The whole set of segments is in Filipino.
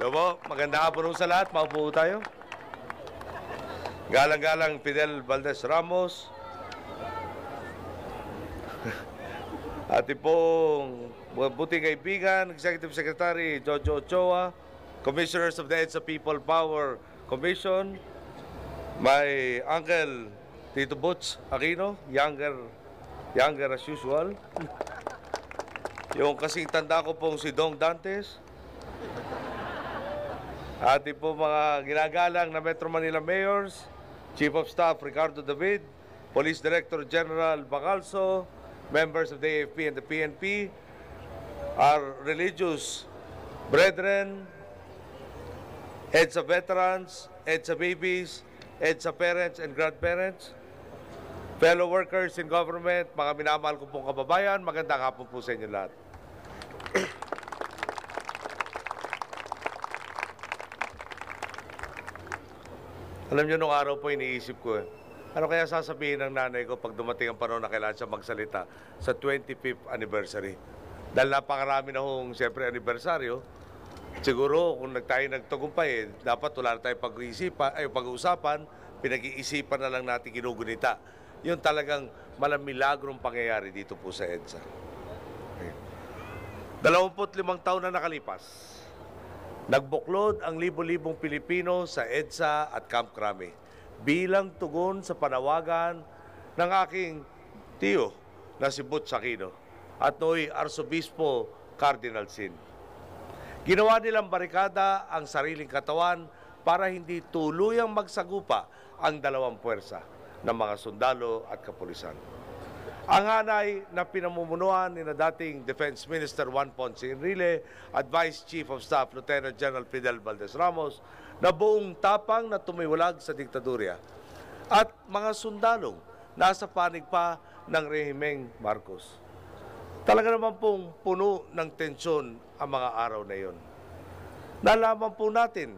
Hello po, maganda hapon sa lahat. Maupo tayo. Galang-galang Fidel Valdez Ramos. Ati pong buting kaibigan, Executive Secretary Jojo Ochoa, Commissioners of the Heads People Power Commission, my uncle Tito Butch Aquino, younger, younger as usual. Yung kasing tanda ko pong si Dong Dantes, ating po mga ginagalang na Metro Manila Mayors, Chief of Staff Ricardo David, Police Director General Bagalso, members of the AFP and the PNP, our religious brethren, heads of veterans, heads of babies, heads of parents and grandparents, fellow workers in government, mga minamahal ko pong kababayan, magandang hapon po sa inyo lahat. Alam niyo, nung araw po iniisip ko eh, ano kaya sasabihin ng nanay ko pag dumating ang panahon na kailangan siya magsalita sa 25th anniversary? Dahil napakarami na hong, siyempre, anibersaryo. Siguro, kung tayo nagtagumpay, eh, dapat wala na tayong pag-iisipan, ay pag-uusapan, pinag-iisipan na lang natin ginugunita. Yun talagang malamilagrong pangyayari dito po sa EDSA. Okay. 25 taon na nakalipas. Nagbuklod ang libo-libong Pilipino sa EDSA at Camp Crame bilang tugon sa panawagan ng aking tiyo na si Butch Aquino at nooy Arsobispo Cardinal Sin. Ginawa nilang barikada ang sariling katawan para hindi tuluyang magsagupa ang dalawang puwersa ng mga sundalo at kapulisan. Ang hanay na pinamumunuan ni na dating Defense Minister Juan Ponce Enrile at Vice Chief of Staff Lieutenant General Fidel Valdez Ramos na buong tapang na tumiwalag sa diktadurya at mga sundalong nasa panig pa ng rehimeng Marcos. Talaga naman pong puno ng tensyon ang mga araw na iyon. Nalaman po natin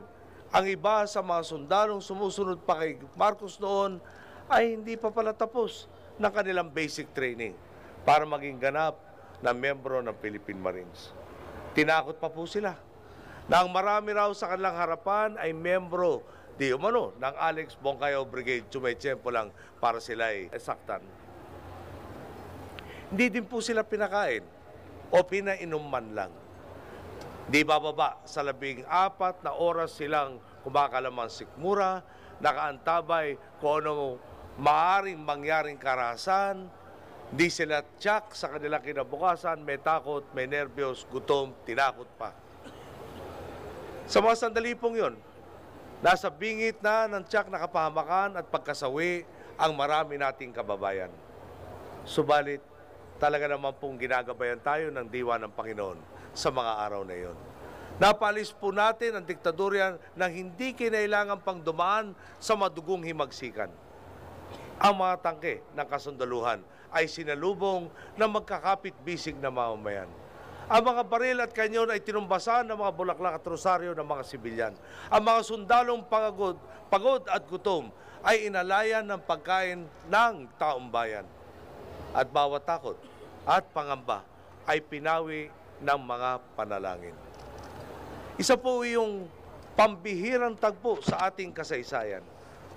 ang iba sa mga sundalong sumusunod pa kay Marcos noon ay hindi pa pala tapos ng kanilang basic training para maging ganap na membro ng Philippine Marines. Tinakot pa po sila na ang marami raw sa kanilang harapan ay membro di umano ng Alex Bongkayo Brigade. Sumetsyempo lang para sila ay saktan. Hindi din po sila pinakain o pinainom man lang. Di bababa sa labing apat na oras silang kumakalamang sikmura, nakaantabay kung ano maaring mangyaring karasan, di sila tsak sa kanilang kinabukasan, may takot, may nervyos, gutom, tinakot pa. Sa mga sandali pong yun, nasa bingit na ng tsak na kapahamakan at pagkasawi ang marami nating kababayan. Subalit, talaga naman pong ginagabayan tayo ng diwa ng Panginoon sa mga araw na iyon. Napalis po natin ang diktadorya na hindi kinailangan pang dumaan sa madugong himagsikan. Ang mga tangke ng kasundaluhan ay sinalubong ng magkakapit-bisig na mamamayan. Ang mga baril at kanyon ay tinumbasan ng mga bulaklak at rosaryo ng mga sibilyan. Ang mga sundalong pagod, pagod at gutom ay inalayan ng pagkain ng taong bayan. At bawat takot at pangamba ay pinawi ng mga panalangin. Isa po yung pambihirang tagpo sa ating kasaysayan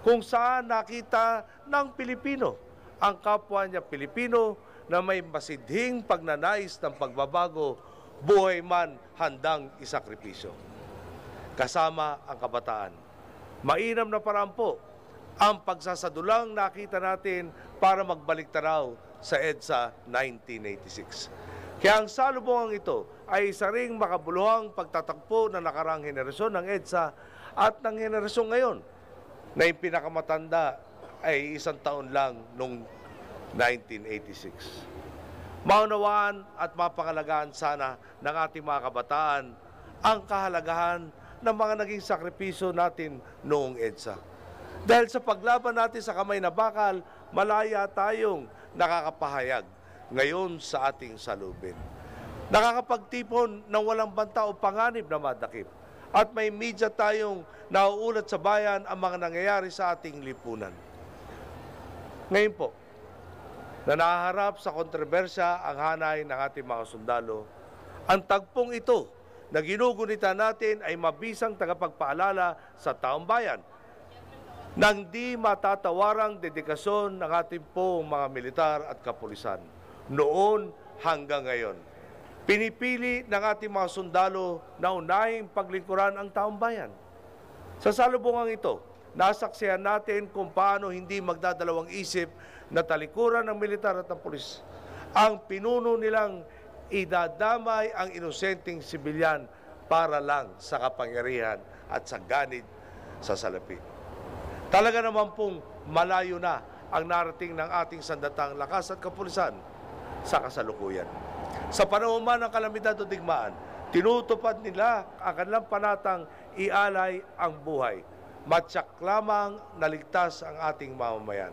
kung saan nakita ng Pilipino ang kapwa niya Pilipino na may masidhing pagnanais ng pagbabago, buhay man handang isakripisyo. Kasama ang kabataan. Mainam na paraan po ang pagsasadulang nakita natin para magbalik tanaw sa EDSA 1986. Kaya ang salubungang ito ay isa ring makabuluhang pagtatakpo na nakarang henerasyon ng EDSA at ng henerasyon ngayon na yung pinakamatanda ay isang taon lang noong 1986. Maunawaan at mapangalagaan sana ng ating mga kabataan ang kahalagahan ng mga naging sakripiso natin noong EDSA. Dahil sa paglaban natin sa kamay na bakal, malaya tayong nakakapahayag ngayon sa ating salubin. Nakakapagtipon ng walang banta o panganib na madakip at may media tayong nauulat sa bayan ang mga nangyayari sa ating lipunan. Ngayon po, nanaharap sa kontrobersya ang hanay ng ating mga sundalo, ang tagpong ito na ginugunita natin ay mabisang tagapagpaalala sa taong bayan ng di matatawarang dedikasyon ng ating pong mga militar at kapulisan noon hanggang ngayon. Pinipili ng ating mga sundalo na unahin paglingkuran ang taong bayan. Sa salubungang ito, nasaksihan natin kung paano hindi magdadalawang isip na talikuran ng militar at ng pulis. Ang pinuno nilang idadamay ang inosenteng sibilyan para lang sa kapangyarihan at sa ganid sa salapi. Talaga naman pong malayo na ang narating ng ating sandatang lakas at kapulisan sa kasalukuyan. Sa panahon man ng kalamidad o digmaan, tinutupad nila ang kanilang panatang ialay ang buhay. Matsak lamang naligtas ang ating mamamayan.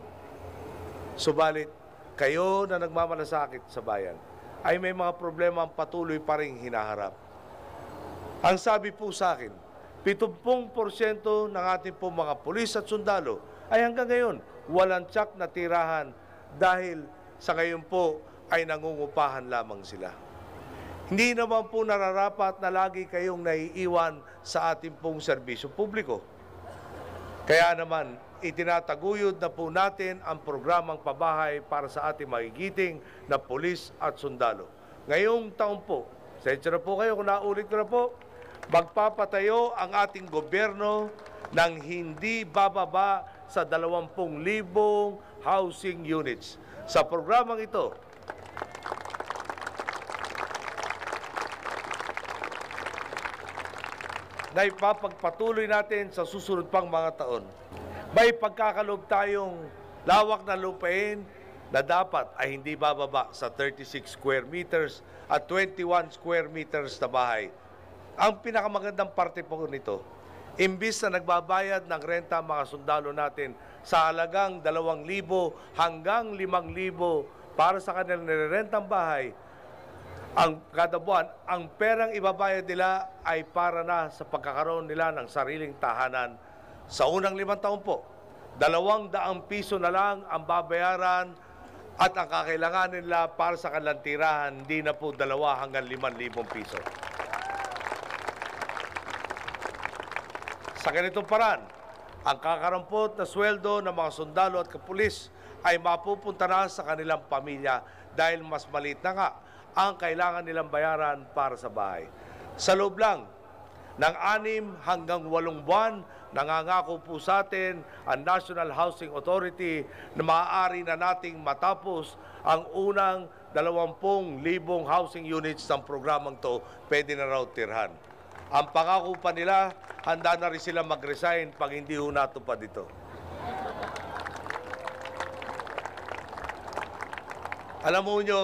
Subalit, kayo na nagmamalasakit sa bayan ay may mga problema ang patuloy pa rin hinaharap. Ang sabi po sa akin, 70% ng ating po mga pulis at sundalo ay hanggang ngayon walang tsak na tirahan dahil sa ngayon po ay nangungupahan lamang sila. Hindi naman po nararapat na lagi kayong naiiwan sa ating pong serbisyo publiko. Kaya naman, itinataguyod na po natin ang programang pabahay para sa ating magigiting na polis at sundalo. Ngayong taon po, sensya na po kayo kung naulit na po, magpapatayo ang ating gobyerno ng hindi bababa sa 20,000 housing units. Sa programang ito, na ipapagpatuloy natin sa susunod pang mga taon. May pagkakalob tayong lawak na lupain na dapat ay hindi bababa sa 36 square meters at 21 square meters na bahay. Ang pinakamagandang parte po nito, imbis na nagbabayad ng renta ang mga sundalo natin sa halagang 2,000 hanggang 5,000 para sa kanilang nirerentang bahay, ang kada buwan, ang perang ibabayad nila ay para na sa pagkakaroon nila ng sariling tahanan. Sa unang limang taon po, dalawang daang piso na lang ang babayaran at ang kakailanganin nila para sa kanilang tirahan, hindi na po dalawa hanggang liman libong piso. Sa ganitong paraan, ang kakarampot na sweldo ng mga sundalo at kapulis ay mapupunta na sa kanilang pamilya dahil mas maliit na nga ang kailangan nilang bayaran para sa bahay. Sa loob lang ng anim hanggang walong buwan, nangangako po sa atin ang National Housing Authority na maaari na nating matapos ang unang 20,000 housing units ng programang to pwede na raw tirhan. Ang pangako pa nila, handa na rin sila mag-resign pag hindi ho natupad ito. Alam mo nyo,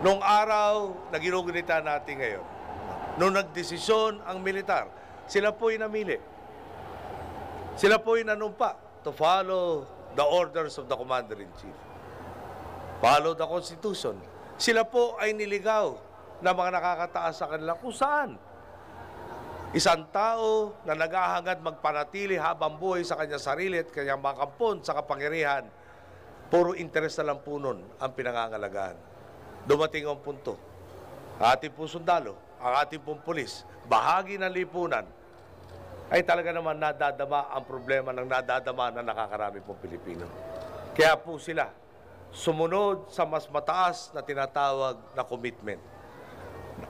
Nung araw na ginugunita natin ngayon, nung nagdesisyon ang militar, sila po'y namili. Sila po'y nanumpa to follow the orders of the commander-in-chief. Follow the constitution. Sila po ay niligaw na mga nakakataas sa kanila kung saan. Isang tao na naghahangad magpanatili habang buhay sa kanyang sarili at kanyang makampon sa kapangyarihan, puro interes na lang po nun ang pinangangalagaan dumating ang punto. Ang ating pong sundalo, ang ating pong pulis, bahagi ng lipunan, ay talaga naman nadadama ang problema ng nadadama ng nakakarami pong Pilipino. Kaya po sila sumunod sa mas mataas na tinatawag na commitment.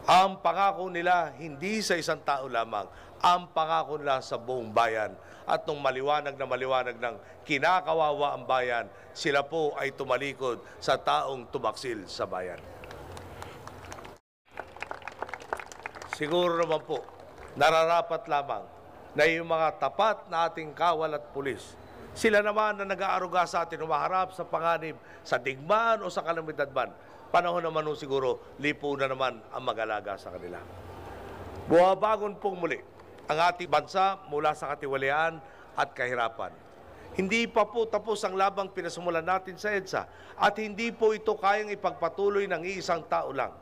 Ang pangako nila hindi sa isang tao lamang, ang pangako nila sa buong bayan at nung maliwanag na maliwanag ng kinakawawa ang bayan, sila po ay tumalikod sa taong tumaksil sa bayan. Siguro naman po, nararapat lamang na yung mga tapat na ating kawal at pulis, sila naman na nag-aaruga sa atin, humaharap sa panganib, sa digmaan o sa kalamidad man, panahon naman o siguro, lipo na naman ang mag-alaga sa kanila. Buhabagon pong muli ang ating bansa mula sa katiwalian at kahirapan. Hindi pa po tapos ang labang pinasimulan natin sa EDSA at hindi po ito kayang ipagpatuloy ng iisang tao lang.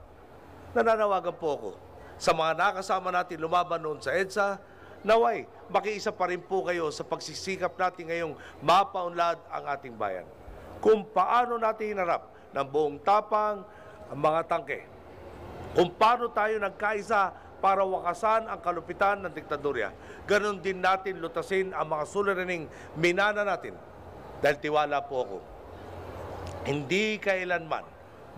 Nananawagan po ako sa mga nakasama natin lumaban noon sa EDSA, naway, makiisa pa rin po kayo sa pagsisikap natin ngayong mapaunlad ang ating bayan. Kung paano natin hinarap ng buong tapang ang mga tangke. Kung paano tayo nagkaisa para wakasan ang kalupitan ng diktadorya. Ganon din natin lutasin ang mga suliraning minana natin. Dahil tiwala po ako, hindi kailanman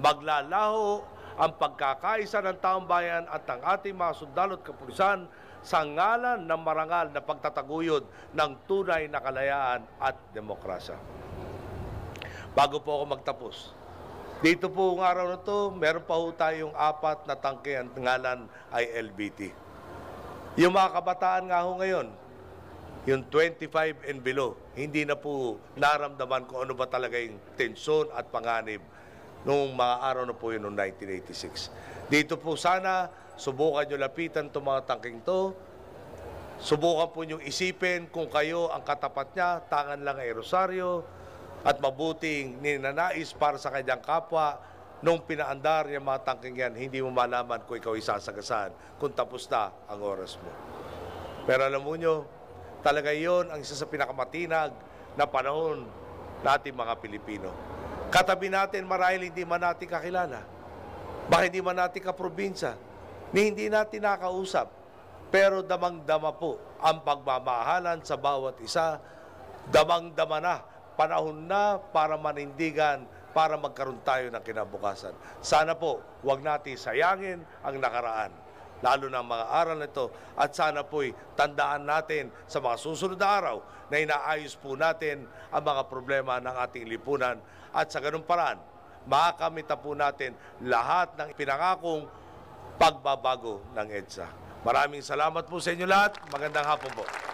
maglalaho ang pagkakaisa ng taong bayan at ang ating mga sundalo at kapulisan sa ngalan ng marangal na pagtataguyod ng tunay na kalayaan at demokrasya. Bago po ako magtapos, dito po ng araw na to, meron pa ho tayong apat na tangke ang ngalan ay LBT. Yung mga kabataan nga ho ngayon, yung 25 and below, hindi na po naramdaman kung ano ba talaga yung tension at panganib noong mga araw na po yun noong 1986. Dito po sana, subukan nyo lapitan itong mga tangking to, subukan po nyo isipin kung kayo ang katapat niya, tangan lang ay rosaryo, at mabuting ninanais para sa kanyang kapwa nung pinaandar niya mga tangking yan, hindi mo malaman kung ikaw isasagasan kung tapos na ang oras mo. Pero alam mo nyo, talaga yon ang isa sa pinakamatinag na panahon natin mga Pilipino. Katabi natin marahil hindi man natin kakilala. Baka hindi man natin kaprobinsya. Ni hindi natin nakausap. Pero damang-dama po ang pagmamahalan sa bawat isa. Damang-dama na panahon na para manindigan, para magkaroon tayo ng kinabukasan. Sana po, wag natin sayangin ang nakaraan, lalo na ang mga aral nito. At sana po'y tandaan natin sa mga susunod na araw na inaayos po natin ang mga problema ng ating lipunan. At sa ganung paraan, makakamita po natin lahat ng pinangakong pagbabago ng EDSA. Maraming salamat po sa inyo lahat. Magandang hapon po.